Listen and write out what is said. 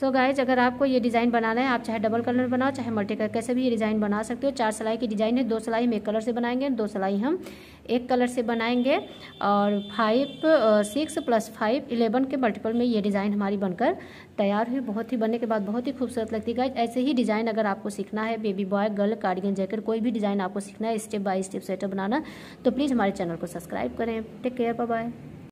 सो so guys अगर आपको ये डिज़ाइन बनाना है आप चाहे डबल कलर बनाओ चाहे मल्टी कलर कैसे भी ये डिज़ाइन बना सकते हो चार सिलाई की डिज़ाइन है दो सिलाई हम एक कलर से बनाएंगे दो सिलाई हम एक कलर से बनाएंगे और five six plus five eleven के मल्टीपल में ये डिज़ाइन हमारी बनकर तैयार हुई बहुत ही बनने के बाद बहुत ही खूबसूरत लगती है ऐसे ही डिज़ाइन अगर आपको सीखना है baby boy girl cardigan jacket कोई भी डिज़ाइन आपको सीखना है स्टेप बाय स्टेप स्वेटर बनाना तो प्लीज़ हमारे चैनल को सब्सक्राइब करें टेक केयर बाय